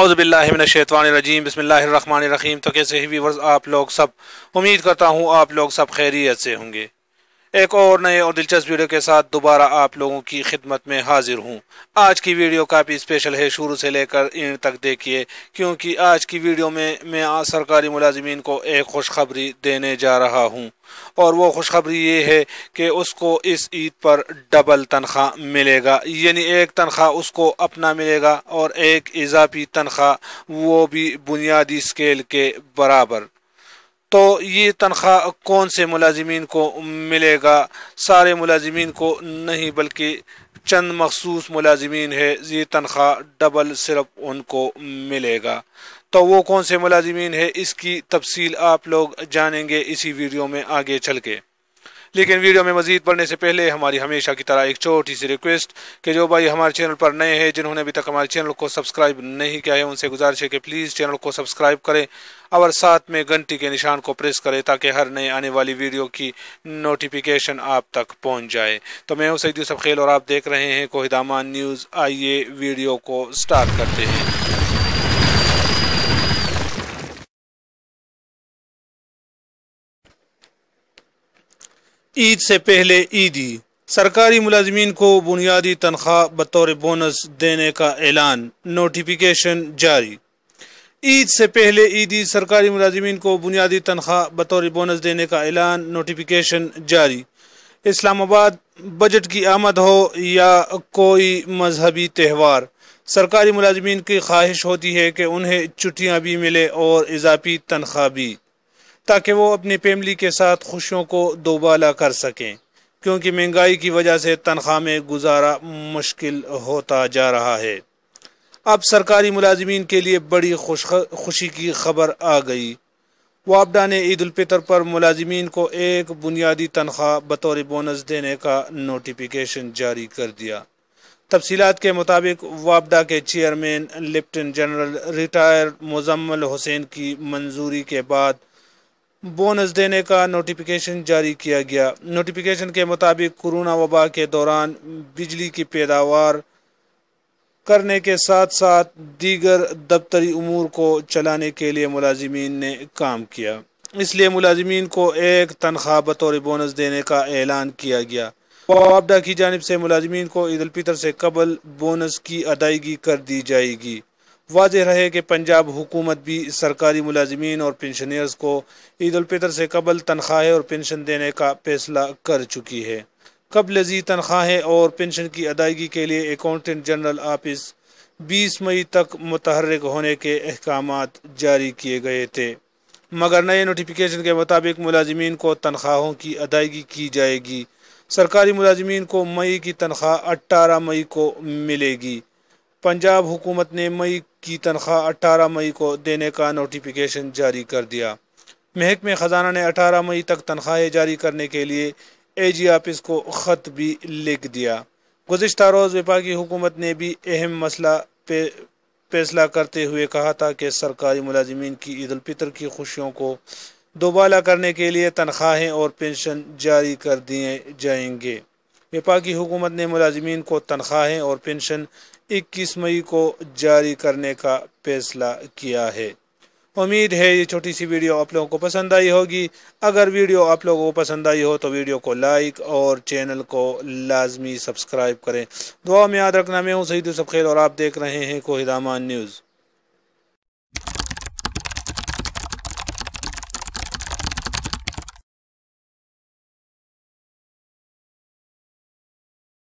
अवज़बिल्लाशैतवानरजीम बसमीम तो कैसे ही वीवर्स आप लोग सब उम्मीद करता हूँ आप लोग सब खैरियत से होंगे एक और नए और दिलचस्प वीडियो के साथ दोबारा आप लोगों की खिदमत में हाजिर हूँ आज की वीडियो काफ़ी स्पेशल है शुरू से लेकर इन तक देखिए क्योंकि आज की वीडियो में मैं सरकारी मुलाजमीन को एक खुशखबरी देने जा रहा हूँ और वो खुशखबरी ये है कि उसको इस ईद पर डबल तनख्वाह मिलेगा यानी एक तनख्वाह उसको अपना मिलेगा और एक इजाफी तनख्वाह वो भी बुनियादी स्केल के बराबर तो ये तनख्वाह कौन से मुलाजमीन को मिलेगा सारे मुलाजमीन को नहीं बल्कि चंद मखसूस मुलाजमीन है ये तनख्वाह डबल सिर्फ उनको मिलेगा तो वो कौन से मुलाजमीन है इसकी तफसील आप लोग जानेंगे इसी वीडियो में आगे चल के लेकिन वीडियो में मजीद पढ़ने से पहले हमारी हमेशा की तरह एक छोटी सी रिक्वेस्ट कि जो भाई हमारे चैनल पर नए हैं जिन्होंने अभी तक हमारे चैनल को सब्सक्राइब नहीं किया है उनसे गुजारिश है कि प्लीज़ चैनल को सब्सक्राइब करें और साथ में घंटी के निशान को प्रेस करें ताकि हर नए आने वाली वीडियो की नोटिफिकेशन आप तक पहुँच जाए तो मैं हूँ सईद यूसफ खेल और आप देख रहे हैं कोहिदामान न्यूज़ आइए वीडियो को स्टार्ट करते हैं ईद से पहले ईदी सरकारी मुलाजमीन को बुनियादी तनख्वाह बतौर बोनस देने का ऐलान नोटिफिकेशन जारी ईद से पहले ईदी सरकारी मुलाजमीन को बुनियादी तनख्वाह बतौर बोनस देने का ऐलान नोटिफिकेशन जारी इस्लामाबाद बजट की आमद हो या कोई मजहबी त्यौहार सरकारी मुलाजमीन की ख्वाहिश होती है कि उन्हें छुट्टियाँ भी मिले और इजाफी तनख्वाह भी ताकि वो अपनी फैमिली के साथ खुशियों को दोबाला कर सकें क्योंकि महंगाई की वजह से तनख्वाह में गुजारा मुश्किल होता जा रहा है अब सरकारी मुलाजमीन के लिए बड़ी खुश खुशी की खबर आ गई वापडा ने ईद उलफितर पर मुलाजमीन को एक बुनियादी तनख्वाह बतौर बोनस देने का नोटिफिकेशन जारी कर दिया तफसीत के मुताबिक वापडा के chairman lieutenant general retired Muzammil Hussain की मंजूरी के बाद बोनस देने का नोटिफिकेशन जारी किया गया नोटिफिकेशन के मुताबिक कोरोना वबा के दौरान बिजली की पैदावार करने के साथ साथ दीगर दफ्तरी अमूर को चलाने के लिए मुलाजमीन ने काम किया इसलिए मुलाजमीन को एक तनख्वाह बतौर बोनस देने का ऐलान किया गया वापडा की जानब से मुलाजमीन को ईद फितर से कबल बोनस की अदायगी कर दी जाएगी वाज रहे कि पंजाब हुकूमत भी सरकारी मुलाजमीन और पेंशनर्स को ईदालफ़ितर से कबल तनख्वाहें और पेंशन देने का फैसला कर चुकी है कबल जी तनख्वाहें और पेंशन की अदायगी के लिए अकाउंटेंट जनरल ऑफिस बीस मई तक मुतहरक होने के अहकाम जारी किए गए थे मगर नए नोटिफिकेशन के मुताबिक मुलाजमीन को तनख्वाहों की अदायगी की जाएगी सरकारी मुलाजमीन को मई की तनख्वाह अट्ठारह मई को मिलेगी पंजाब हुकूमत ने मई की तनख्वाह अठारह मई को देने का नोटिफिकेशन जारी कर दिया महकमे ख़जाना ने अठारह मई तक तनख्वाहें जारी करने के लिए एजी ऑफिस को ख़त भी लिख दिया गुज्त रोज़ विपाकी हुकूमत ने भी अहम मसला पे फैसला करते हुए कहा था कि सरकारी मुलाजमीन की ईद फितर की खुशियों को दोबाला करने के लिए तनख्वाहें और पेंशन जारी कर दिए जाएंगे विपाकी हुकूमत ने मुलाजमीन को तनख्वाहें और पेंशन 21 मई को जारी करने का फैसला किया है उम्मीद है ये छोटी सी वीडियो आप लोगों को पसंद आई होगी अगर वीडियो आप लोगों को पसंद आई हो तो वीडियो को लाइक और चैनल को लाजमी सब्सक्राइब करें दुआ में याद रखना मैं हूँ सईद खेल और आप देख रहे हैं कोहिदामान न्यूज़